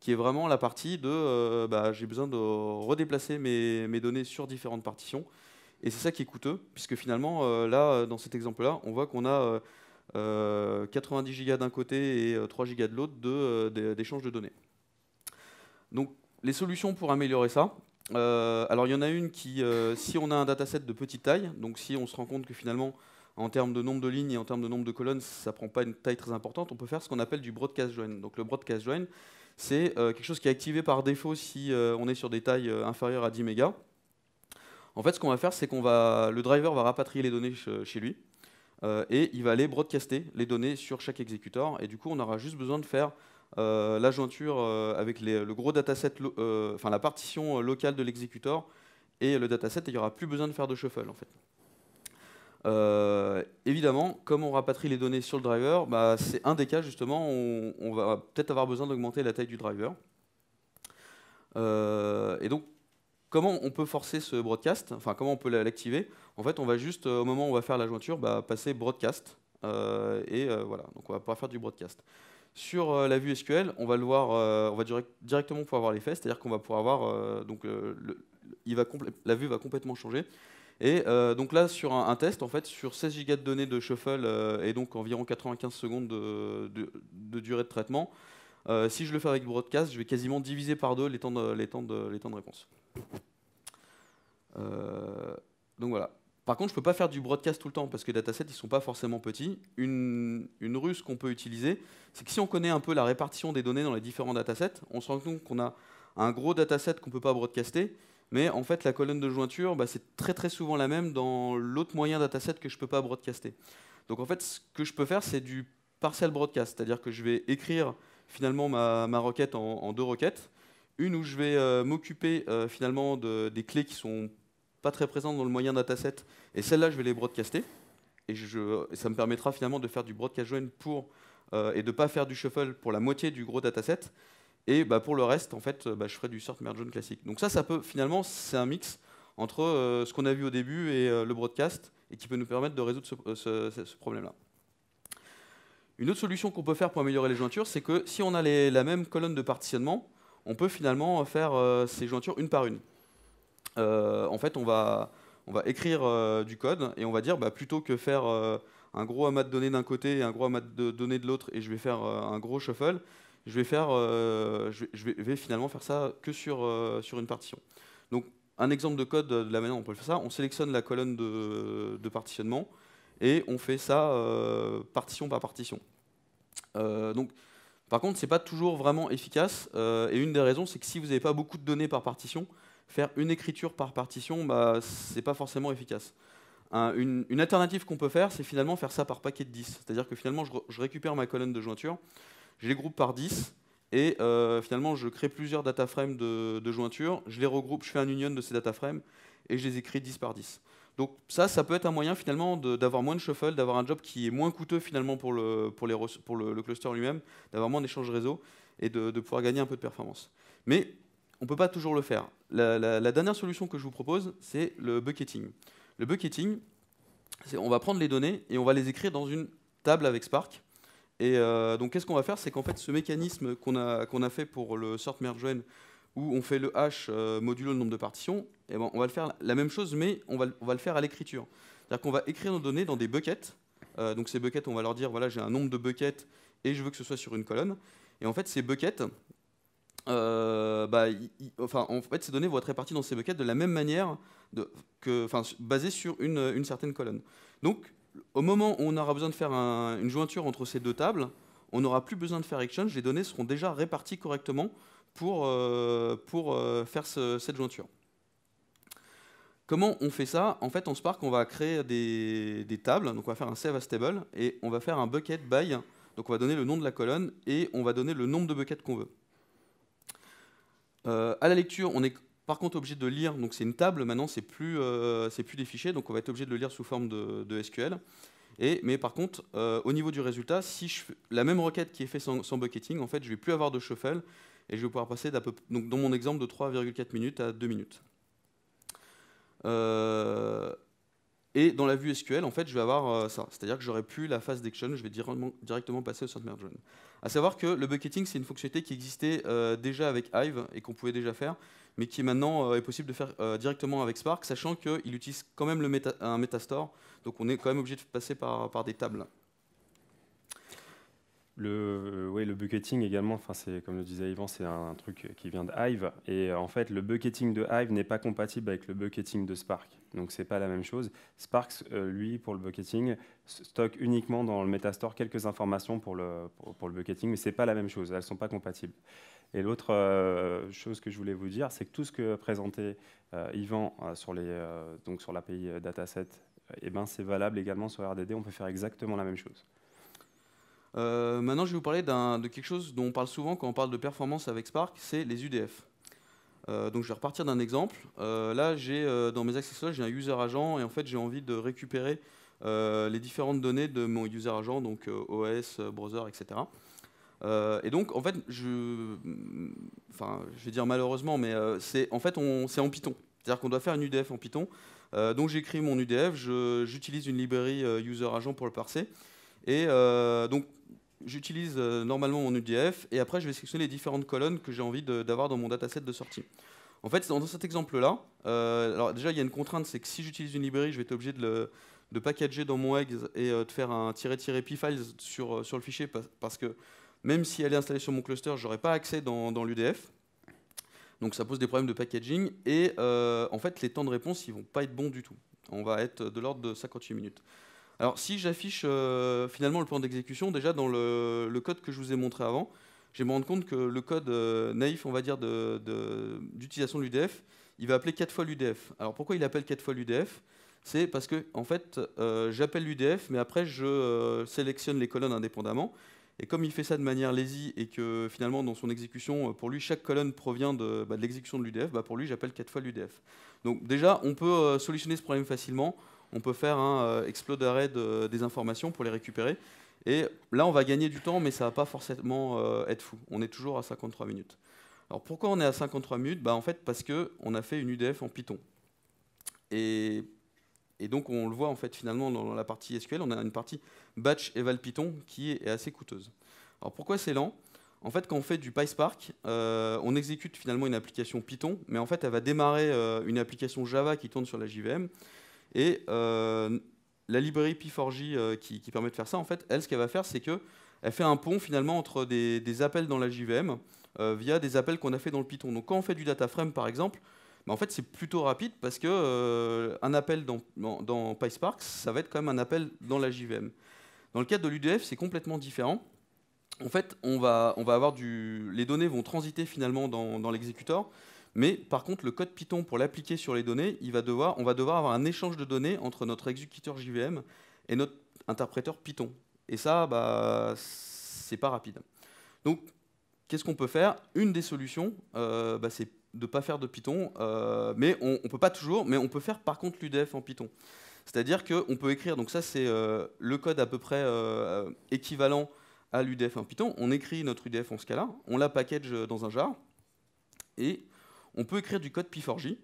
qui est vraiment la partie de bah, j'ai besoin de redéplacer mes données sur différentes partitions et c'est ça qui est coûteux, puisque finalement, euh, là, euh, dans cet exemple-là, on voit qu'on a 90 euh, gigas d'un côté et 3 gigas de l'autre d'échanges de, de, données. Donc, les solutions pour améliorer ça. alors, il y en a une qui, si on a un dataset de petite taille, donc si on se rend compte que finalement, en termes de nombre de lignes et en termes de nombre de colonnes, ça ne prend pas une taille très importante, on peut faire ce qu'on appelle du broadcast join. Donc, le broadcast join, c'est quelque chose qui est activé par défaut si on est sur des tailles inférieures à 10 mégas. En fait, ce qu'on va faire, c'est qu'on va, le driver va rapatrier les données euh, chez lui euh, et il va aller broadcaster les données sur chaque exécuteur. Et du coup, on aura juste besoin de faire euh, la jointure avec le gros dataset, enfin la partition locale de l'exécuteur et le dataset. Et il n'y aura plus besoin de faire de shuffle en fait. évidemment, comme on rapatrie les données sur le driver, bah, c'est un des cas justement où on va peut-être avoir besoin d'augmenter la taille du driver. et donc, Comment on peut forcer ce broadcast Enfin, comment on peut l'activer En fait, on va juste, euh, au moment où on va faire la jointure, bah, passer broadcast. Euh, et euh, voilà, donc on va pouvoir faire du broadcast. Sur la vue SQL, on va le voir, on va directement pouvoir voir les faits, c'est-à-dire qu'on va pouvoir avoir, donc il va la vue va complètement changer. Et donc là, sur un, test, en fait, sur 16 gigas de données de shuffle et donc environ 95 secondes de, durée de traitement, si je le fais avec broadcast, je vais quasiment diviser par deux les temps de réponse. Euh, donc voilà. Par contre, je ne peux pas faire du broadcast tout le temps parce que les datasets, ne sont pas forcément petits. Une, ruse qu'on peut utiliser, c'est que si on connaît un peu la répartition des données dans les différents datasets, on se rend compte qu'on a un gros dataset qu'on ne peut pas broadcaster, mais en fait, la colonne de jointure, bah, c'est très très souvent la même dans l'autre moyen dataset que je ne peux pas broadcaster. Donc en fait, ce que je peux faire, c'est du partial broadcast, c'est-à-dire que je vais écrire finalement ma, requête en, deux requêtes, une où je vais euh, m'occuper euh, finalement des clés qui sont pas très présentes dans le moyen dataset. Et celle là je vais les broadcaster. Et, ça me permettra finalement de faire du broadcast join pour, euh, et de ne pas faire du shuffle pour la moitié du gros dataset. Et bah, pour le reste, en fait, bah, je ferai du sort merge join classique. Donc ça, ça peut finalement, c'est un mix entre ce qu'on a vu au début et le broadcast, et qui peut nous permettre de résoudre ce, problème-là. Une autre solution qu'on peut faire pour améliorer les jointures, c'est que si on a la même colonne de partitionnement, on peut finalement faire euh, ces jointures une par une. Euh, en fait, on va, on va écrire euh, du code et on va dire bah, plutôt que faire un gros amas de données d'un côté et un gros amas de données de l'autre et je vais faire un gros shuffle, je vais, faire, je vais, finalement faire ça que sur, sur une partition. Donc un exemple de code de la manière dont on peut faire ça, on sélectionne la colonne de, partitionnement et on fait ça partition par partition. donc par contre, ce n'est pas toujours vraiment efficace. Euh, et une des raisons, c'est que si vous n'avez pas beaucoup de données par partition, faire une écriture par partition, bah, ce n'est pas forcément efficace. une, alternative qu'on peut faire, c'est finalement faire ça par paquet de 10. C'est-à-dire que finalement, je, récupère ma colonne de jointure, je les groupe par 10, et euh, finalement, je crée plusieurs data frames de, de jointure, je les regroupe, je fais un union de ces data frames, et je les écris 10 par 10. Donc ça, ça peut être un moyen finalement d'avoir moins de shuffle, d'avoir un job qui est moins coûteux finalement pour le, cluster lui-même, d'avoir moins d'échanges réseau et de, pouvoir gagner un peu de performance. Mais on ne peut pas toujours le faire. La, dernière solution que je vous propose, c'est le bucketing. Le bucketing, on va prendre les données et on va les écrire dans une table avec Spark. Et euh, donc qu'est-ce qu'on va faire C'est qu'en fait ce mécanisme qu'on a, fait pour le sort merge join où on fait le hash euh, modulo le nombre de partitions, et eh ben, on va le faire la même chose, mais on va, le faire à l'écriture. C'est-à-dire qu'on va écrire nos données dans des buckets. Euh, donc ces buckets, on va leur dire, voilà, j'ai un nombre de buckets et je veux que ce soit sur une colonne. Et en fait, ces buckets, euh, bah, en fait, ces données vont être réparties dans ces buckets de la même manière que, basées sur une, certaine colonne. Donc, au moment où on aura besoin de faire une jointure entre ces deux tables, on n'aura plus besoin de faire exchange, les données seront déjà réparties correctement pour, euh, euh, faire cette jointure. Comment on fait ça En fait, en Spark, on va créer des, tables. Donc, on va faire un save as table et on va faire un bucket by. Donc, on va donner le nom de la colonne et on va donner le nombre de buckets qu'on veut. A euh, à la lecture, on est par contre obligé de lire. Donc, c'est une table. Maintenant, c'est plus, plus des fichiers. Donc, on va être obligé de le lire sous forme de, SQL. mais par contre, au niveau du résultat, si je, la même requête qui est faite sans, bucketing, en fait, je vais plus avoir de shuffle et je vais pouvoir passer donc dans mon exemple de 3,4 minutes à 2 minutes. Euh, et dans la vue SQL, en fait, je vais avoir euh, ça. C'est-à-dire que j'aurais pu la phase d'action, je vais directement passer au centre merge join. À savoir que le bucketing, c'est une fonctionnalité qui existait euh, déjà avec Hive et qu'on pouvait déjà faire, mais qui maintenant est possible de faire directement avec Spark, sachant qu'il utilise quand même un Metastore, donc on est quand même obligé de passer par, par des tables. Le, euh, le bucketing également, comme le disait Yvan, c'est un, truc qui vient de Hive. Et euh, en fait, le bucketing de Hive n'est pas compatible avec le bucketing de Spark. Donc, ce n'est pas la même chose. Spark, euh, lui, pour le bucketing, stocke uniquement dans le Metastore quelques informations pour le, pour, le bucketing, mais ce n'est pas la même chose. Elles sont pas compatibles. Et l'autre chose que je voulais vous dire, c'est que tout ce que présentait Yvan sur, sur l'API dataset, eh ben, c'est valable également sur RDD. On peut faire exactement la même chose. Euh, maintenant, je vais vous parler de quelque chose dont on parle souvent quand on parle de performance avec Spark, c'est les UDF. Euh, donc, je vais repartir d'un exemple. Euh, là, j'ai dans mes accessoires, j'ai un user agent et en fait, j'ai envie de récupérer les différentes données de mon user agent, donc OS, browser, etc. et donc, en fait, je, enfin, je vais dire malheureusement, mais c'est en fait, c'est en Python. C'est-à-dire qu'on doit faire une UDF en Python. donc, j'écris mon UDF, j'utilise une librairie user agent pour le parser. Et euh, donc, j'utilise euh, normalement mon UDF et après je vais sélectionner les différentes colonnes que j'ai envie d'avoir dans mon dataset de sortie. En fait, dans cet exemple-là, euh, alors déjà il y a une contrainte, c'est que si j'utilise une librairie, je vais être obligé de, le, de packager dans mon eggs et de faire un -p files sur, sur le fichier parce que même si elle est installée sur mon cluster, je n'aurai pas accès dans, dans l'UDF. Donc ça pose des problèmes de packaging et en fait les temps de réponse ils vont pas être bons du tout. On va être de l'ordre de 58 minutes. Alors si j'affiche euh, finalement le plan d'exécution, déjà dans le, code que je vous ai montré avant, je vais me rendre compte que le code euh, naïf, on va dire, d'utilisation de, l'UDF, il va appeler 4 fois l'UDF. Alors pourquoi il appelle 4 fois l'UDF C'est parce que, en fait, euh, j'appelle l'UDF, mais après, je sélectionne les colonnes indépendamment. Et comme il fait ça de manière lazy et que finalement dans son exécution, pour lui, chaque colonne provient de, bah, l'exécution de l'UDF, bah, pour lui, j'appelle 4 fois l'UDF. Donc déjà, on peut solutionner ce problème facilement on peut faire un euh, explode array des informations pour les récupérer. Et là, on va gagner du temps, mais ça ne va pas forcément euh, être fou. On est toujours à 53 minutes. Alors pourquoi on est à 53 minutes bah, En fait, parce qu'on a fait une UDF en Python. Et, donc, on le voit en fait finalement dans la partie SQL, on a une partie batch eval Python qui est assez coûteuse. Alors pourquoi c'est lent en fait, quand on fait du PySpark, euh, on exécute finalement une application Python, mais en fait, elle va démarrer une application Java qui tourne sur la JVM. Et euh, la librairie P4J euh, qui, permet de faire ça, en fait, elle, ce qu'elle va faire, c'est qu'elle fait un pont finalement entre des, appels dans la JVM euh, via des appels qu'on a fait dans le Python. Donc quand on fait du data frame, par exemple, bah, en fait, c'est plutôt rapide parce que un appel dans, dans, PySpark, ça va être quand même un appel dans la JVM. Dans le cadre de l'UDF, c'est complètement différent. En fait, on va, on va avoir les données vont transiter finalement dans, dans l'exécuteur, mais par contre, le code Python, pour l'appliquer sur les données, il va devoir, on va devoir avoir un échange de données entre notre exécuteur JVM et notre interpréteur Python. Et ça, bah, c'est pas rapide. Donc, qu'est-ce qu'on peut faire Une des solutions, euh, bah, c'est de ne pas faire de Python, euh, mais on ne peut pas toujours, mais on peut faire par contre l'UDF en Python. C'est-à-dire qu'on peut écrire, donc ça c'est euh, le code à peu près équivalent à l'UDF en Python, on écrit notre UDF en ce cas-là, on la package dans un jar, et on peut écrire du code P4J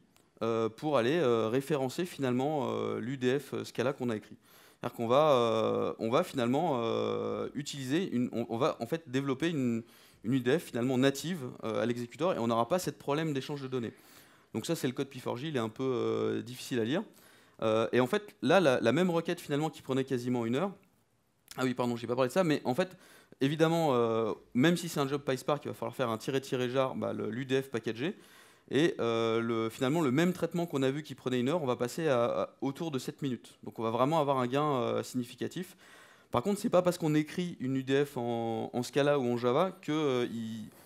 euh, pour aller euh, référencer finalement euh, l'UDF Scala qu'on a écrit. cest qu'on va, on va finalement utiliser, on, va en fait développer une, UDF finalement native à l'exécuteur et on n'aura pas cette problème d'échange de données. Donc ça c'est le code P4J, il est un peu difficile à lire. et en fait là la, même requête finalement qui prenait quasiment une heure, ah oui, pardon, je n'ai pas parlé de ça, mais en fait, évidemment, même si c'est un job PySpark, il va falloir faire un tiret tiret jar, bah, l'UDF packagé. Et euh, finalement, le même traitement qu'on a vu qui prenait une heure, on va passer à, autour de 7 minutes. Donc on va vraiment avoir un gain euh, significatif. Par contre, ce n'est pas parce qu'on écrit une UDF en, en, Scala ou en Java qu'il euh,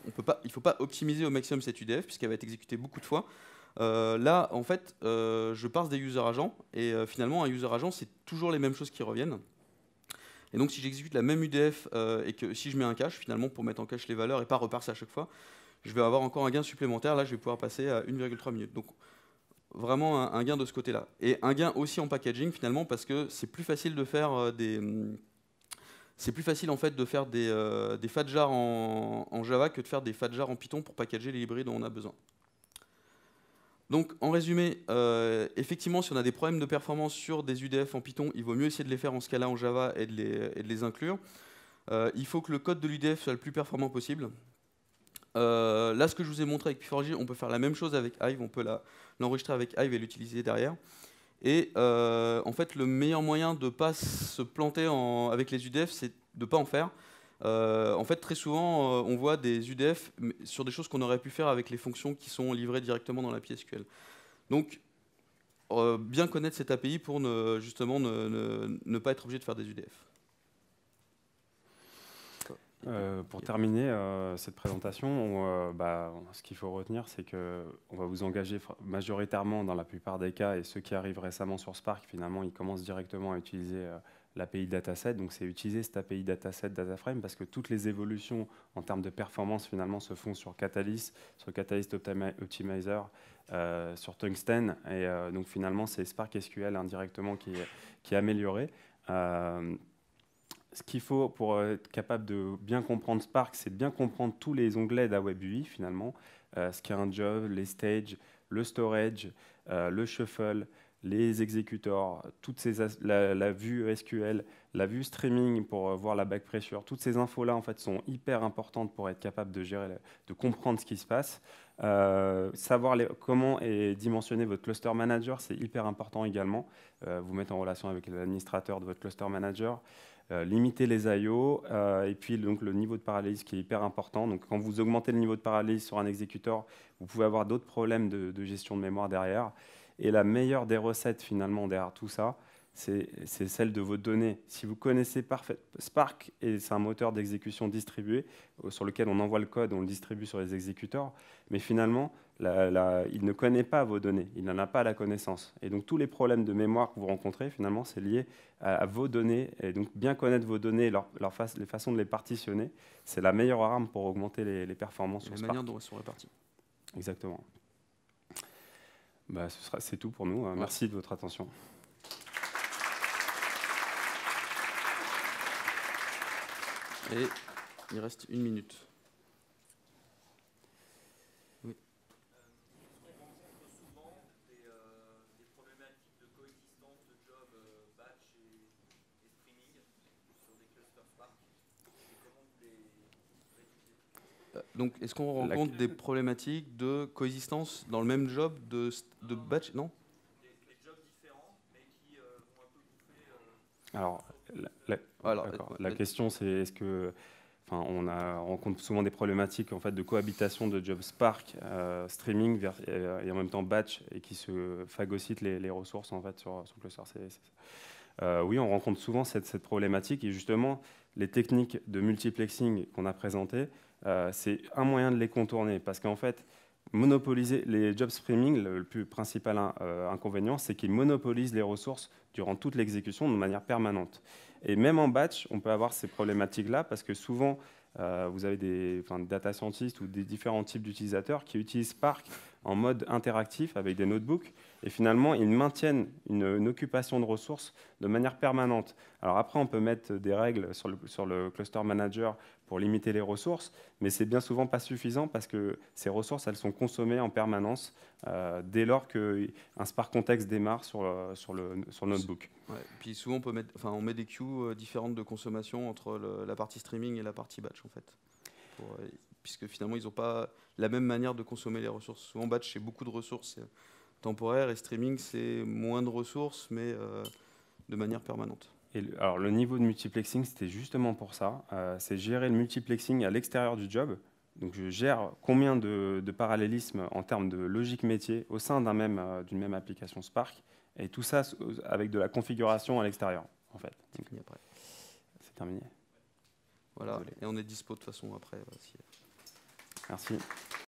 ne faut pas optimiser au maximum cette UDF, puisqu'elle va être exécutée beaucoup de fois. là, en fait, je parse des user agents, et finalement, un user agent, c'est toujours les mêmes choses qui reviennent. Et donc, si j'exécute la même UDF et que si je mets un cache, finalement, pour mettre en cache les valeurs et pas reparser à chaque fois, je vais avoir encore un gain supplémentaire. Là, je vais pouvoir passer à 1,3 minutes. Donc, vraiment un, gain de ce côté-là. Et un gain aussi en packaging, finalement, parce que c'est plus facile de faire euh, des... Hum, c'est plus facile en fait de faire des, euh, en, Java que de faire des fatjar en Python pour packager les librairies dont on a besoin. Donc en résumé, euh, effectivement, si on a des problèmes de performance sur des UDF en Python, il vaut mieux essayer de les faire en ce cas-là en Java et de les, inclure. il faut que le code de l'UDF soit le plus performant possible. Euh, là, ce que je vous ai montré avec P4J, on peut faire la même chose avec Hive, on peut l'enregistrer avec Hive et l'utiliser derrière. Et euh, en fait, le meilleur moyen de ne pas se planter avec les UDF, c'est de ne pas en faire. Euh, en fait, très souvent, on voit des UDF sur des choses qu'on aurait pu faire avec les fonctions qui sont livrées directement dans la psql. Donc, bien connaître cette API pour justement ne pas être obligé de faire des UDF. Euh, pour terminer euh, cette présentation, euh, bah, ce qu'il faut retenir, c'est qu'on va vous engager majoritairement dans la plupart des cas, et ceux qui arrivent récemment sur Spark, finalement, ils commencent directement à utiliser l'API Dataset. Donc c'est utiliser cette API Dataset DataFrame parce que toutes les évolutions en termes de performance, finalement, se font sur Catalyst, sur Catalyst Optimizer, sur Tungsten. Et donc finalement, c'est Spark SQL indirectement hein, qui est amélioré ce qu'il faut pour euh, être capable de bien comprendre Spark, c'est de bien comprendre tous les onglets d'AWebUI finalement, ce qu'est un job, les stages, le storage, euh, le shuffle, les exécuteurs, toutes ces la, vue SQL, la vue streaming pour euh, voir la back pressure, toutes ces infos-là en fait sont hyper importantes pour être capable de gérer, de comprendre ce qui se passe. savoir comment est dimensionné votre cluster manager, c'est hyper important également. vous mettre en relation avec l'administrateur de votre cluster manager. Euh, limiter les IO, euh, et puis donc, le niveau de parallélisme qui est hyper important. Donc, quand vous augmentez le niveau de parallélisme sur un exécuteur, vous pouvez avoir d'autres problèmes de, gestion de mémoire derrière. Et la meilleure des recettes, finalement, derrière tout ça, c'est celle de vos données. Si vous connaissez parfait, Spark, et c'est un moteur d'exécution distribué euh, sur lequel on envoie le code, on le distribue sur les exécuteurs, mais finalement, il ne connaît pas vos données, il n'en a pas la connaissance. Et donc tous les problèmes de mémoire que vous rencontrez, finalement, c'est lié à, vos données. Et donc bien connaître vos données, leur, les façons de les partitionner, c'est la meilleure arme pour augmenter les, performances. Et sur la manière dont elles sont réparties. Exactement. Bah, ce c'est tout pour nous. Hein. Merci de votre attention. Et il reste une minute. Donc, est-ce qu'on rencontre des problématiques de coexistence dans le même job de, batch Non des, jobs différents, mais qui euh, un peu bouffer. Euh, Alors, la, euh, question, c'est est-ce que. Enfin, on a, rencontre souvent des problématiques en fait, de cohabitation de jobs Spark, streaming et, en même temps batch, et qui se phagocytent les, ressources en fait, sur, sur Cluster. C oui, on rencontre souvent cette, cette, problématique, et justement, les techniques de multiplexing qu'on a présentées euh, c'est un moyen de les contourner. Parce qu'en fait, monopoliser les jobs streaming, le plus principal hein, euh, inconvénient, c'est qu'ils monopolisent les ressources durant toute l'exécution de manière permanente. Et même en batch, on peut avoir ces problématiques-là parce que souvent, euh, vous avez des data scientists ou des différents types d'utilisateurs qui utilisent Spark en mode interactif avec des notebooks. Et finalement, ils maintiennent une, occupation de ressources de manière permanente. Alors après, on peut mettre des règles sur le, sur le cluster manager pour limiter les ressources, mais c'est bien souvent pas suffisant parce que ces ressources, elles sont consommées en permanence euh, dès lors qu'un Spark Context démarre sur, euh, sur, le, notebook. puis souvent, on, peut mettre, enfin, on met des queues euh, différentes de consommation entre la partie streaming et la partie batch, en fait puisque finalement, ils n'ont pas la même manière de consommer les ressources. Souvent, batch, c'est beaucoup de ressources temporaires, et streaming, c'est moins de ressources, mais euh, de manière permanente. Et le, alors, le niveau de multiplexing, c'était justement pour ça. Euh, c'est gérer le multiplexing à l'extérieur du job. Donc, je gère combien de, de parallélismes en termes de logique métier au sein d'un même, euh, d'une même application Spark. Et tout ça avec de la configuration à l'extérieur, en fait. C'est terminé. Voilà. Et on est dispo de façon après. si... Merci.